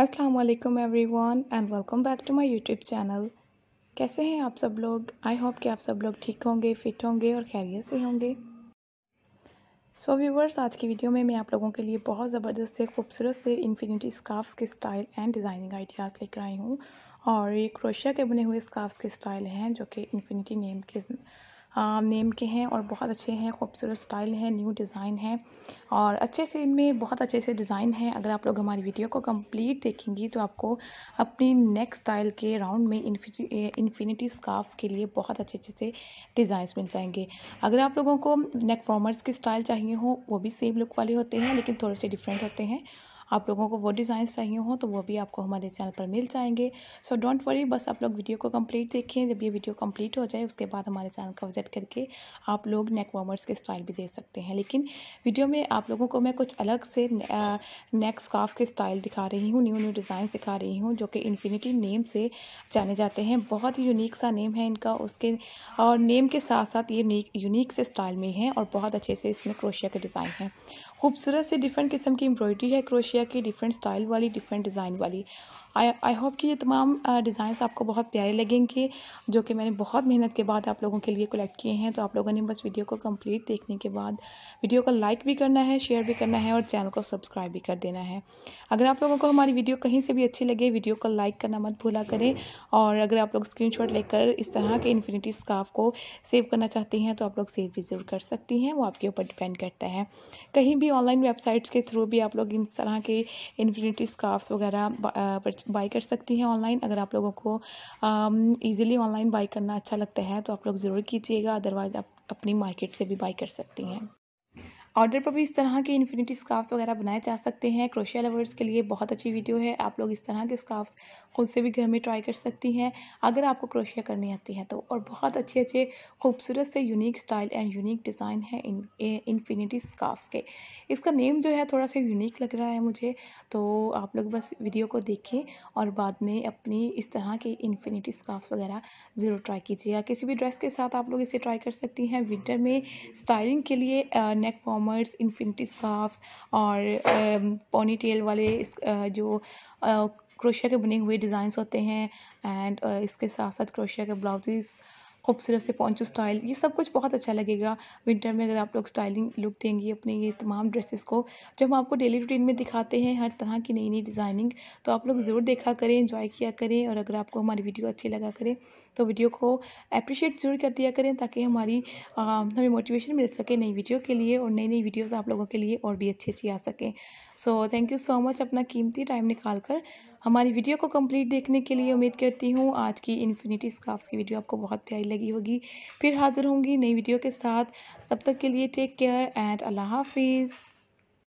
every everyone and welcome back to my YouTube channel कैसे हैं आप सब लोग आई होप कि आप सब लोग ठीक होंगे फिट होंगे और खैरियत से होंगे सो so, व्यूवर्स आज की वीडियो में मैं आप लोगों के लिए बहुत ज़बरदस्त से खूबसूरत से इन्फिनिटी स्काफ्स के स्टाइल एंड डिज़ाइनिंग आइडियाज़ लेकर आई हूँ और ये क्रोशिया के बने हुए स्काफ्स के स्टाइल हैं जो कि इन्फिनिटी नेम के नेम के हैं और बहुत अच्छे हैं खूबसूरत स्टाइल है न्यू डिज़ाइन है और अच्छे से इनमें बहुत अच्छे से डिज़ाइन है अगर आप लोग हमारी वीडियो को कंप्लीट देखेंगी तो आपको अपनी नेक स्टाइल के राउंड में इन्फिनिटी स्काफ के लिए बहुत अच्छे अच्छे से डिज़ाइंस मिल जाएंगे अगर आप लोगों को नेक फॉर्मर्स की स्टाइल चाहिए हो वो भी सेम लुक वाले होते हैं लेकिन थोड़े से डिफरेंट होते हैं आप लोगों को वो डिज़ाइन चाहिए हों तो वो भी आपको हमारे चैनल पर मिल जाएंगे सो डोंट वरी बस आप लोग वीडियो को कंप्लीट देखें जब ये वीडियो कंप्लीट हो जाए उसके बाद हमारे चैनल का विजिट करके आप लोग नेक वार्मर्स के स्टाइल भी दे सकते हैं लेकिन वीडियो में आप लोगों को मैं कुछ अलग से नेक स्काफ के स्टाइल दिखा रही हूँ न्यू न्यू डिज़ाइन दिखा रही हूँ जो कि इन्फिनिटी नेम से जाने जाते हैं बहुत ही यूनिक सा नेम है इनका उसके और नेम के साथ साथ ये यूनिक से स्टाइल में है और बहुत अच्छे से इसमें क्रोशिया के डिज़ाइन हैं खूबसूरत से डिफरेंट किस्म की एम्ब्रॉयडरी है क्रोशिया की डिफरेंट स्टाइल वाली डिफरेंट डिज़ाइन वाली आई आई होप कि ये तमाम डिज़ाइंस आपको बहुत प्यारे लगेंगे जो कि मैंने बहुत मेहनत के बाद आप लोगों के लिए कलेक्ट किए हैं तो आप लोगों ने बस वीडियो को कंप्लीट देखने के बाद वीडियो को लाइक भी करना है शेयर भी करना है और चैनल को सब्सक्राइब भी कर देना है अगर आप लोगों को हमारी वीडियो कहीं से भी अच्छी लगे वीडियो को लाइक करना मत भूला करें और अगर आप लोग स्क्रीन लेकर इस तरह के इन्फिनिटी स्काफ को सेव करना चाहते हैं तो आप लोग सेव भी ज़रूर कर सकती हैं वो आपके ऊपर डिपेंड करता है कहीं भी ऑनलाइन वेबसाइट्स के थ्रू भी आप लोग इस तरह के इन्फिनिटी स्काफ्स वगैरह बाई कर सकती हैं ऑनलाइन अगर आप लोगों को ईजिली ऑनलाइन बाई करना अच्छा लगता है तो आप लोग ज़रूर कीजिएगा अदरवाइज़ आप अपनी मार्केट से भी बाई कर सकती हैं ऑर्डर पर भी इस तरह के इन्फिनिटी स्काफ्स वगैरह बनाए जा सकते हैं क्रोशिया लवर्स के लिए बहुत अच्छी वीडियो है आप लोग इस तरह के स्काफ्स खुद से भी घर में ट्राई कर सकती हैं अगर आपको क्रोशिया करनी आती है तो और बहुत अच्छे अच्छे खूबसूरत से unique style and unique design है इन्फिनिटी स्काफ्स के इसका नेम जो है थोड़ा सा यूनिक लग रहा है मुझे तो आप लोग बस वीडियो को देखें और बाद में अपनी इस तरह के इन्फिनिटी स्काफ्स वगैरह ज़रूर ट्राई कीजिएगा किसी भी ड्रेस के साथ आप लोग इसे ट्राई कर सकती हैं विंटर में स्टाइलिंग के लिए नेक फॉर्म कॉमर्स इन्फिनिटी स्काफ्स और पोनी um, टेल वाले uh, जो uh, क्रोशिया के बने हुए डिज़ाइंस होते हैं एंड uh, इसके साथ साथ क्रोशिया के ब्लाउजेज़ खूबसूरत से पॉन्चो स्टाइल ये सब कुछ बहुत अच्छा लगेगा विंटर में अगर आप लोग स्टाइलिंग लुक देंगी अपने ये तमाम ड्रेसेस को जो हम आपको डेली रूटीन में दिखाते हैं हर तरह की नई नई डिज़ाइनिंग तो आप लोग ज़रूर देखा करें इंजॉय किया करें और अगर आपको हमारी वीडियो अच्छी लगा करें तो वीडियो को अप्रिशिएट ज़रूर कर दिया करें ताकि हमारी हमें मोटिवेशन मिल सके नई वीडियो के लिए और नई नई वीडियोज़ आप लोगों के लिए और भी अच्छी अच्छी आ सकें so thank you so much अपना कीमती टाइम निकाल कर हमारी वीडियो को कंप्लीट देखने के लिए उम्मीद करती हूँ आज की इन्फिनिटी स्काफ्स की वीडियो आपको बहुत प्यारी लगी होगी फिर हाजिर होंगी नई वीडियो के साथ तब तक के लिए टेक केयर एंड अल्लाह हाफिज़